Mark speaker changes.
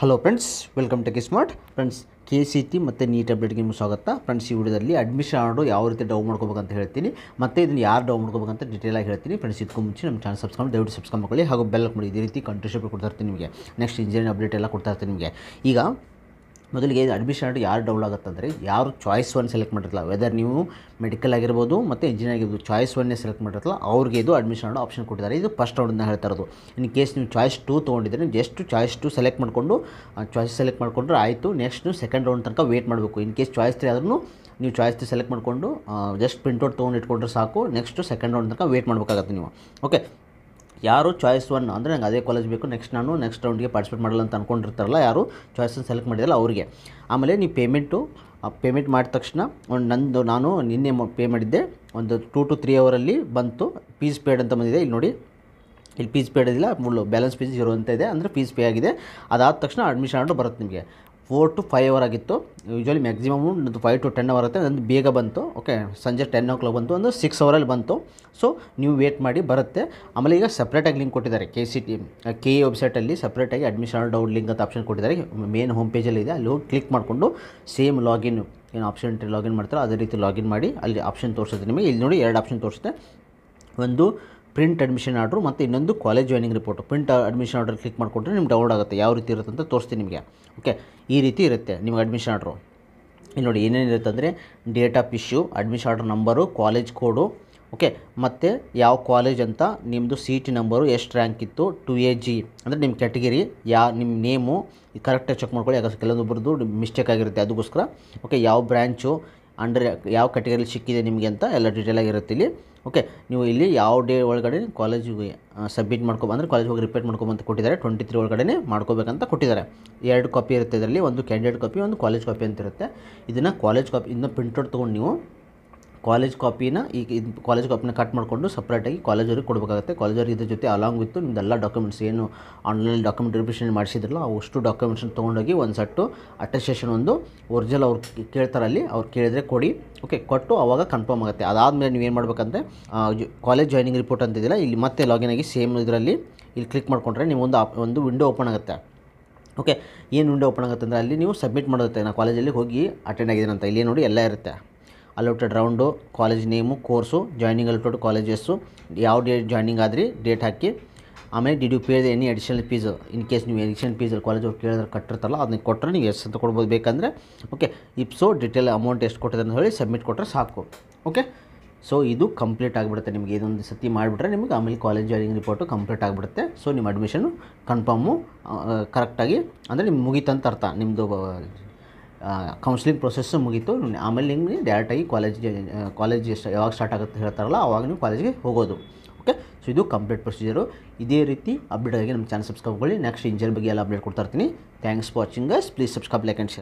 Speaker 1: hello friends welcome to K smart friends K C T ಮತ್ತು NEET ಅಪ್ಡೇಟ್ಗೆ ನಿಮಗೆ ಸ್ವಾಗತ ಫ್ರೆಂಡ್ಸ್ ಈ ವಿಡಿಯೋದಲ್ಲಿ ಅಡ್ಮಿಷನ್ ಆರ್ಡು ಯಾವ ರೀತಿ ಡೌನ್ ಮಾಡ್ಕೋಬೇಕಂತ ಹೇಳ್ತೀನಿ ಮತ್ತು ಇದನ್ನು ಯಾರು ಡೌನ್ ಮಾಡ್ಕೋಬೇಕಂತ ಡೀಟೇಲಾಗಿ ಹೇಳ್ತೀನಿ ಫ್ರೆಂಡ್ಸ್ ಇದಕ್ಕೂ ಮುಂಚೆ ನಮ್ಮ ಚಾನಲ್ ಸಬ್ಸ್ಕ್ರೈಬ್ ದಯವಿಟ್ಟು ಸಬ್ಸ್ಕ್ರೈಬ್ ಮಾಡ್ಕೊಳ್ಳಿ ಹಾಗೂ ಬೆಲ್ ಮಾಡಿ ಇದೇ ರೀತಿ ಕಂಟ್ರಿಶಿಪ್ ಕೊಡ್ತಾ ಇರ್ತೀನಿ ನಿಮಗೆ ನೆಕ್ಸ್ಟ್ ಇಂಜಿನಿಯರ್ ಅಪ್ಡೇಟ್ ಎಲ್ಲ ಕೊಡ್ತಾ ಇರ್ತೀನಿ ನಿಮಗೆ ಈಗ ಮೊದಲಿಗೆ ಅಡ್ಮಿಷನ್ ಯಾರು ಆಗುತ್ತೆ ಅಂದರೆ ಯಾರು ಚಾಯ್ಸ್ ಒನ್ ಸೆಲೆಕ್ಟ್ ಮಾಡಿರ್ತಲ್ಲ ವೆದರ್ ನೀವು ಮೆಡಿಕಲ್ ಆಗಿರ್ಬೋದು ಮತ್ತು ಇಂಜಿನಿಯರ್ ಆಗಿರ್ಬೋದು ಚಾಯ್ಸ್ ಒನ್ನೇ ಸೆಲೆಕ್ಟ್ ಮಾಡಿರ್ತಲ್ಲ ಅವ್ರಿಗೆ ಇದು ಅಡ್ಮಿಷನ್ ಆಪ್ಷನ್ ಕೊಟ್ಟಿದ್ದಾರೆ ಇದು ಫಸ್ಟ್ ರೌಂಡ್ನ ಹೇಳ್ತಾ ಇರೋದು ಇನ್ ಕೇಸ್ ನೀವು ಚಾಯ್ಸ್ ಟೂ ತೊಗೊಂಡಿದ್ರೆ ಜಸ್ಟ್ ಚಾಯ್ಸ್ ಟು ಸೆಲೆಕ್ಟ್ ಮಾಡಿಕೊಂಡು ಚಾಯ್ಸ್ ಸೆಲೆಕ್ಟ್ ಮಾಡಿಕೊಂಡ್ರೆ ಆಯಿತು ನೆಕ್ಸ್ಟ್ ನೀವು ಸೆಕೆಂಡ್ ರೌಂಡ್ ತನಕ ವೇಟ್ ಮಾಡಬೇಕು ಇನ್ ಕೇಸ್ ಚಾಯ್ಸ್ ತ್ರೀ ಆದ್ರೂ ನೀವು ಚಾಯ್ಸ್ ಸೆಲೆಕ್ಟ್ ಮಾಡಿಕೊಂಡು ಜಸ್ಟ್ ಪ್ರಿಂಟೌಟ್ ತೊಗೊಂಡು ಇಟ್ಕೊಂಡ್ರೆ ಸಾಕು ನೆಕ್ಸ್ಟ್ ಸೆಕೆಂಡ್ ರೌಂಡ್ ತನಕ ವೇಟ್ ಮಾಡಬೇಕಾಗತ್ತೆ ನೀವು ಓಕೆ ಯಾರು ಚಾಯ್ಸ್ ಒನ್ ಅಂದರೆ ನಂಗೆ ಅದೇ ಕಾಲೇಜ್ ಬೇಕು ನೆಕ್ಸ್ಟ್ ನಾನು ನೆಕ್ಸ್ಟ್ ರೌಂಡ್ಗೆ ಪಾರ್ಟಿಸಿಪೇಟ್ ಮಾಡಲ್ಲ ಅಂತ ಅಂದ್ಕೊಂಡಿರ್ತಾರಲ್ಲ ಯಾರು ಚಾಯ್ಸನ್ನು ಸೆಲೆಕ್ಟ್ ಮಾಡಿದಲ್ಲ ಅವ್ರಿಗೆ ಆಮೇಲೆ ನೀವು ಪೇಮೆಂಟು ಪೇಮೆಂಟ್ ಮಾಡಿದ ತಕ್ಷಣ ಒಂದು ನಂದು ನಾನು ನಿನ್ನೆ ಪೇ ಮಾಡಿದ್ದೆ ಒಂದು ಟೂ ಟು ತ್ರೀ ಅವರಲ್ಲಿ ಬಂತು ಪೀಸ್ ಪೇಡ್ ಅಂತ ಬಂದಿದೆ ಇಲ್ಲಿ ನೋಡಿ ಇಲ್ಲಿ ಪೀಸ್ ಪೇಡ್ ಇಲ್ಲ ಮುಳ್ಳು ಬ್ಯಾಲೆನ್ಸ್ ಪೀಸ್ ಇರುವಂತ ಅಂತ ಇದೆ ಅಂದರೆ ಫೀಸ್ ಪೇ ಆಗಿದೆ ಅದಾದ ತಕ್ಷಣ ಅಡ್ಮಿಷನ್ ಆರ್ಡ್ರ್ ಬರುತ್ತೆ ನಿಮಗೆ ಫೋರ್ ಟು ಫೈವ್ ಅವರ್ ಆಗಿತ್ತು ಯೂಶ್ವಲಿ ಮ್ಯಾಕ್ಸಿಮಮ್ ಒಂದು ಫೈವ್ ಟು ಟೆನ್ ಅವರ್ ಆಗುತ್ತೆ ಅದೊಂದು ಬೇಗ ಬಂತು ಓಕೆ ಸಂಜೆ ಟೆನ್ ಓ ಕ್ಲಾಕ್ ಬಂತು ಒಂದು ಸಿಕ್ಸ್ ಅವರಲ್ಲಿ ಬಂತು ಸೊ ನೀವು ವೇಟ್ ಮಾಡಿ ಬರುತ್ತೆ ಆಮೇಲೆ ಈಗ ಸಪ್ರೇಟಾಗಿ ಲಿಂಕ್ ಕೊಟ್ಟಿದ್ದಾರೆ ಕೆ ಸಿ ಟಿ ಕೆ ವೆಬ್ಸೈಟಲ್ಲಿ ಸಪ್ರೇಟಾಗಿ ಅಡ್ಮಿಷನ್ ಡೌನ್ ಲಿಂಕ್ ಅಂತ ಆಪ್ಷನ್ ಕೊಟ್ಟಿದ್ದಾರೆ ಮೇನ್ ಹೋಮ್ ಪೇಜಲ್ಲಿ ಇದೆ ಅಲ್ಲಿ ಹೋಗಿ ಕ್ಲಿಕ್ ಮಾಡಿಕೊಂಡು ಸೇಮ್ ಲಾಗಿನ್ ಏನು ಆಪ್ಷನ್ ಎಂಟ್ರಿ ಲಾಗಿನ್ ಮಾಡ್ತಾರೋ ಅದೇ ರೀತಿ ಲಾಗಿನ್ ಮಾಡಿ ಅಲ್ಲಿ ಆಪ್ಷನ್ ತೋರಿಸುತ್ತೆ ನಿಮಗೆ ಇಲ್ಲಿ ನೋಡಿ ಎರಡು ಆಪ್ಷನ್ ತೋರಿಸುತ್ತೆ ಒಂದು ಪ್ರಿಂಟ್ ಅಡ್ಮಿಷನ್ ಆರ್ಡ್ರು ಮತ್ತು ಇನ್ನೊಂದು college joining report print admission order click ಮಾಡಿಕೊಂಡ್ರೆ ನಿಮ್ಗೆ ಡೌನ್ಲೋಡ್ ಆಗುತ್ತೆ ಯಾವ ರೀತಿ ಇರುತ್ತೆ ಅಂತ ತೋರಿಸ್ತೀನಿ ನಿಮಗೆ ಓಕೆ ಈ ರೀತಿ ಇರುತ್ತೆ ನಿಮ್ಗೆ ಅಡ್ಮಿಷನ್ ಆರ್ಡ್ರು ಇಲ್ಲಿ ನೋಡಿ ಏನೇನಿರುತ್ತೆ ಅಂದರೆ date of issue admission order number college code okay ಮತ್ತು ಯಾವ ಕಾಲೇಜ್ ಅಂತ ನಿಮ್ಮದು ಸಿ ಟಿ ನಂಬರು ಎಷ್ಟು ರ್ಯಾಂಕ್ ಇತ್ತು ಟು ಎ ಜಿ ಅಂದರೆ ನಿಮ್ಮ ಕ್ಯಾಟಗಿರಿ ಯಾ ನಿಮ್ಮ ನೇಮು ಕರೆಕ್ಟಾಗಿ ಚೆಕ್ ಮಾಡ್ಕೊಳ್ಳಿ ಯಾಕಂದ್ರೆ ಕೆಲವೊಬ್ಬರದ್ದು ಮಿಸ್ಟೇಕ್ ಆಗಿರುತ್ತೆ ಅದಕ್ಕೋಸ್ಕರ ಓಕೆ ಯಾವ ಬ್ರ್ಯಾಂಚು ಅಂಡರ್ ಯಾವ ಕ್ಯಾಟಗರಿಲಿ ಸಿಕ್ಕಿದೆ ನಿಮಗೆ ಅಂತ ಎಲ್ಲ ಡೀಟೇಲ್ ಆಗಿರುತ್ತೆ ಇಲ್ಲಿ ಓಕೆ ನೀವು ಇಲ್ಲಿ ಯಾವ ಡೇ ಒಳಗಡೆ ಕಾಲೇಜಿಗೆ ಸಬ್ಮಿಟ್ ಮಾಡ್ಕೊಬ ಅಂದರೆ ಕಾಲೇಜ್ ಹೋಗಿ ರಿಪೇಟ್ ಮಾಡ್ಕೊಬಂತ ಕೊಟ್ಟಿದ್ದಾರೆ ಟ್ವೆಂಟಿ ತ್ರೀ ಒಳಗಡೆ ಮಾಡ್ಕೋಬೇಕಂತ ಕೊಟ್ಟಿದ್ದಾರೆ ಎರಡು ಕಾಪಿ ಇರುತ್ತೆ ಇದರಲ್ಲಿ ಒಂದು ಕ್ಯಾಂಡಿಡೇಟ್ ಕಾಪಿ ಒಂದು ಕಾಲೇಜ್ ಕಾಪಿ ಅಂತ ಇರುತ್ತೆ ಇದನ್ನು ಕಾಲೇಜ್ ಕಾಪಿ ಇದನ್ನ ಪ್ರಿಂಟೌಟ್ ತೊಗೊಂಡು ನೀವು ಕಾಲೇಜ್ ಕಾಪಿನ ಈಗ ಇದು ಕಾಲೇಜ್ ಕಾಪಿನ ಕಟ್ ಮಾಡಿಕೊಂಡು ಸಪ್ರೇಟಾಗಿ ಕಾಲೇಜವ್ರಿಗೆ ಕೊಡಬೇಕಾಗುತ್ತೆ ಕಾಲೇಜವ್ರಿಗೆ ಇದ್ರ ಜೊತೆ ಅಲಾಂಗ್ ವಿತ್ತು ನಿಮ್ದೆಲ್ಲ ಡಾಕ್ಯುಮೆಂಟ್ಸ್ ಏನು ಆನ್ಲೈನ್ ಡಾಕ್ಯುಮೆಂಟ್ ರಿಪ್ರಿಷನ್ ಮಾಡಿಸಿದ್ರಲ್ಲ ಅವಷ್ಟು ಡಾಕ್ಯುಮೆಂಟ್ಸ್ ತೊಗೊಂಡೋಗಿ ಒಂದು ಸಟ್ಟು ಅಟೆಸ್ಟೇಷನ್ ಒಂದು ಒರಿಜಿನಲ್ ಅವ್ರು ಕೇಳ್ತಾರೆ ಅಲ್ಲಿ ಅವ್ರು ಕೇಳಿದರೆ ಕೊಡಿ ಓಕೆ ಕೊಟ್ಟು ಅವಾಗ ಕನ್ಫರ್ಮ್ ಆಗುತ್ತೆ ಅದಾದಮೇಲೆ ಏನು ಮಾಡಬೇಕಂದ್ರೆ ಕಾಲೇಜ್ ಜಾಯ್ನಿಂಗ್ ರಿಪೋರ್ಟ್ ಅಂತಿದ್ದಿಲ್ಲ ಇಲ್ಲಿ ಮತ್ತೆ ಲಾಗಿನ್ ಆಗಿ ಸೇಮ್ ಇದರಲ್ಲಿ ಇಲ್ಲಿ ಕ್ಲಿಕ್ ಮಾಡಿಕೊಂಡ್ರೆ ನೀವು ಒಂದು ಒಂದು ವಿಂಡೋ ಓಪನ್ ಆಗುತ್ತೆ ಓಕೆ ಏನು ವಿಂಡೋ ಓಪನ್ ಆಗುತ್ತೆ ಅಂದರೆ ಅಲ್ಲಿ ನೀವು ಸಬ್ಮಿಟ್ ಮಾಡುತ್ತೆ ನಾನು ಕಾಲೇಜಲ್ಲಿ ಹೋಗಿ ಅಟೆಂಡ್ ಆಗಿದ್ದೀನಿ ಅಂತ ಇಲ್ಲಿ ನೋಡಿ ಎಲ್ಲ ಇರುತ್ತೆ allotted round college name course joining allotted colleges ಯಾವ ಡೇಟ್ ಜಾಯ್ನಿಂಗ್ ಆದ್ರಿ ಡೇಟ್ ಹಾಕಿ ಆಮೇಲೆ do you pay any additional fees in case ನೀವು ಅಡಿಷನಲ್ ಫೀಸಲ್ಲಿ ಕಾಲೇಜ್ ಅವ್ರು ಕೇಳಿದ್ರೆ ಕಟ್ಟಿರ್ತಲ್ಲ ಅದನ್ನ ಕೊಟ್ಟರೆ ನೀವು ಎಷ್ಟು ಅಂತ ಕೊಡ್ಬೋದು ಬೇಕಂದರೆ ಓಕೆ ಇಪ್ಸೋ ಡಿಟೇಲ್ ಅಮೌಂಟ್ ಎಷ್ಟು ಕೊಟ್ಟಿದೆ ಅಂತ ಹೇಳಿ ಸಬ್ಮಿಟ್ ಕೊಟ್ಟರೆ ಸಾಕು ಓಕೆ ಸೊ ಇದು ಕಂಪ್ಲೀಟ್ ಆಗಿಬಿಡುತ್ತೆ ನಿಮಗೆ ಇದೊಂದು ಸತಿ ಮಾಡಿಬಿಟ್ರೆ ನಿಮಗೆ ಆಮೇಲೆ ಕಾಲೇಜ್ ಜಾಯ್ನಿಂಗ್ ರಿಪೋರ್ಟು ಕಂಪ್ಲೀಟ್ ಆಗಿಬಿಡುತ್ತೆ ಸೊ ನಿಮ್ಮ ಅಡ್ಮಿಷನು ಕನ್ಫರ್ಮು ಕರೆಕ್ಟಾಗಿ ಅಂದರೆ ನಿಮ್ಗೆ ಮುಗೀತಂತ ಅರ್ಥ ನಿಮ್ಮದು ಕೌನ್ಸಿಲಿಂಗ್ ಪ್ರೊಸೆಸ್ಸು ಮುಗೀತು ಆಮೇಲೆ ನಿಮಗೆ ಡೈರೆಕ್ಟಾಗಿ ಕಾಲೇಜಿಗೆ ಕಾಲೇಜ್ ಯಾವಾಗ ಸ್ಟಾರ್ಟ್ ಆಗುತ್ತೆ ಹೇಳ್ತಾರಲ್ಲ ಆವಾಗ ನೀವು ಕಾಲೇಜಿಗೆ ಹೋಗೋದು ಓಕೆ ಸೊ ಇದು ಕಂಪ್ಲೀಟ್ ಪ್ರೊಸೀಜರು ಇದೇ ರೀತಿ ಅಪ್ಡೇಟ್ ಆಗಿ ನಮ್ಮ ಚಾನಲ್ ಸಬ್ಸ್ಕ್ರೈಬ್ ಮಾಡಿ ನೆಕ್ಸ್ಟ್ ಇಂಜಿನ್ ಬಗ್ಗೆ ಎಲ್ಲ ಅಪ್ಡೇಟ್ ಕೊಡ್ತಾ ಇರ್ತೀನಿ thanks for watching guys please subscribe like and share